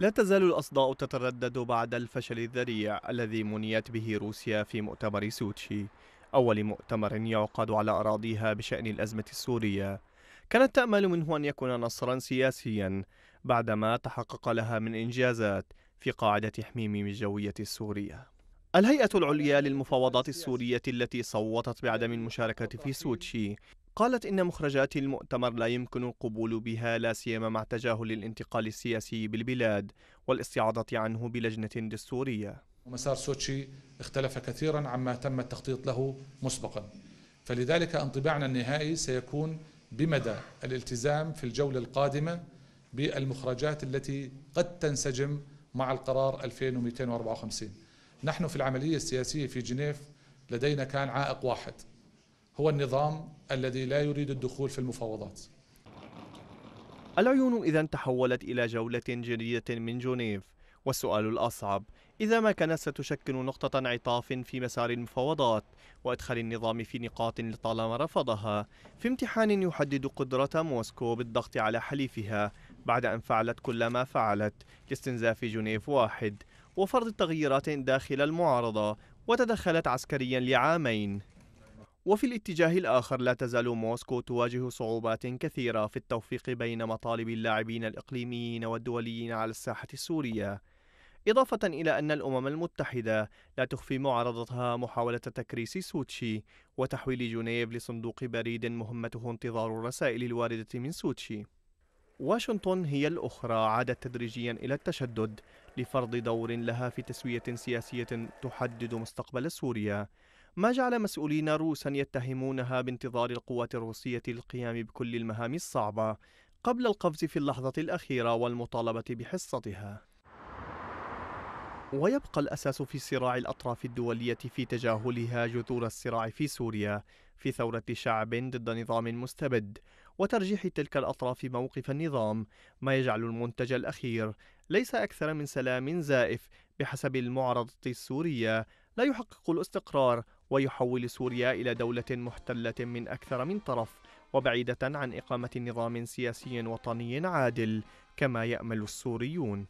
لا تزال الأصداء تتردد بعد الفشل الذريع الذي منيت به روسيا في مؤتمر سوتشي أول مؤتمر يعقد على أراضيها بشأن الأزمة السورية كانت تأمل منه أن يكون نصرا سياسيا بعدما تحقق لها من إنجازات في قاعدة حميم الجوية السورية الهيئة العليا للمفاوضات السورية التي صوتت بعدم المشاركة في سوتشي قالت إن مخرجات المؤتمر لا يمكن القبول بها لا سيما مع تجاهل الانتقال السياسي بالبلاد والاستعاضة عنه بلجنة دستورية مسار سوتشي اختلف كثيرا عما تم التخطيط له مسبقا فلذلك انطباعنا النهائي سيكون بمدى الالتزام في الجولة القادمة بالمخرجات التي قد تنسجم مع القرار 2254 نحن في العملية السياسية في جنيف لدينا كان عائق واحد هو النظام الذي لا يريد الدخول في المفاوضات العيون إذا تحولت إلى جولة جديدة من جنيف والسؤال الأصعب إذا ما كانت ستشكل نقطة انعطاف في مسار المفاوضات وإدخال النظام في نقاط لطالما رفضها في امتحان يحدد قدرة موسكو بالضغط على حليفها بعد أن فعلت كل ما فعلت لاستنزاف جنيف واحد وفرض تغييرات داخل المعارضة وتدخلت عسكريا لعامين وفي الاتجاه الآخر لا تزال موسكو تواجه صعوبات كثيرة في التوفيق بين مطالب اللاعبين الإقليميين والدوليين على الساحة السورية إضافة إلى أن الأمم المتحدة لا تخفي معارضتها محاولة تكريس سوتشي وتحويل جنيف لصندوق بريد مهمته انتظار الرسائل الواردة من سوتشي واشنطن هي الأخرى عادت تدريجيا إلى التشدد لفرض دور لها في تسوية سياسية تحدد مستقبل سوريا ما جعل مسؤولين روسا يتهمونها بانتظار القوات الروسية للقيام بكل المهام الصعبة قبل القفز في اللحظة الأخيرة والمطالبة بحصتها ويبقى الأساس في صراع الأطراف الدولية في تجاهلها جذور الصراع في سوريا في ثورة شعب ضد نظام مستبد وترجيح تلك الأطراف موقف النظام ما يجعل المنتج الأخير ليس أكثر من سلام زائف بحسب المعارضة السورية لا يحقق الاستقرار ويحول سوريا إلى دولة محتلة من أكثر من طرف وبعيدة عن إقامة نظام سياسي وطني عادل كما يأمل السوريون